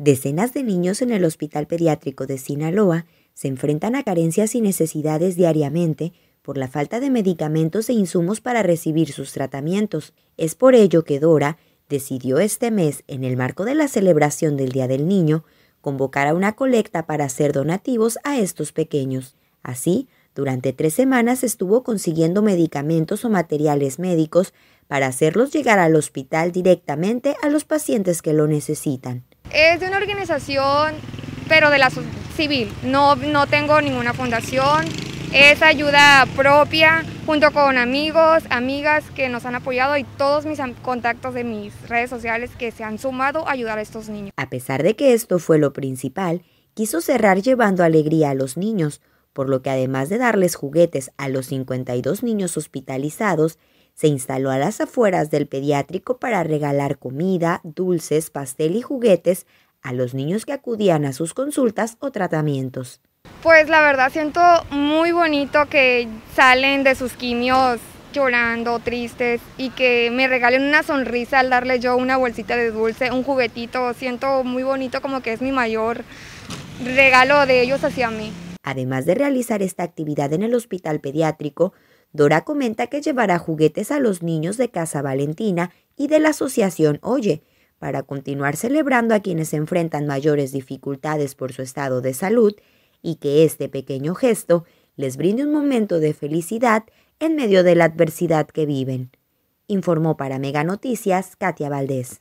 Decenas de niños en el Hospital Pediátrico de Sinaloa se enfrentan a carencias y necesidades diariamente por la falta de medicamentos e insumos para recibir sus tratamientos. Es por ello que Dora decidió este mes, en el marco de la celebración del Día del Niño, convocar a una colecta para hacer donativos a estos pequeños. Así, durante tres semanas estuvo consiguiendo medicamentos o materiales médicos para hacerlos llegar al hospital directamente a los pacientes que lo necesitan. Es de una organización, pero de la civil. No, no tengo ninguna fundación. Es ayuda propia, junto con amigos, amigas que nos han apoyado y todos mis contactos de mis redes sociales que se han sumado a ayudar a estos niños. A pesar de que esto fue lo principal, quiso cerrar llevando alegría a los niños por lo que además de darles juguetes a los 52 niños hospitalizados, se instaló a las afueras del pediátrico para regalar comida, dulces, pastel y juguetes a los niños que acudían a sus consultas o tratamientos. Pues la verdad siento muy bonito que salen de sus quimios llorando, tristes y que me regalen una sonrisa al darle yo una bolsita de dulce, un juguetito. Siento muy bonito como que es mi mayor regalo de ellos hacia mí. Además de realizar esta actividad en el hospital pediátrico, Dora comenta que llevará juguetes a los niños de Casa Valentina y de la Asociación Oye, para continuar celebrando a quienes enfrentan mayores dificultades por su estado de salud y que este pequeño gesto les brinde un momento de felicidad en medio de la adversidad que viven. Informó para Mega Noticias Katia Valdés.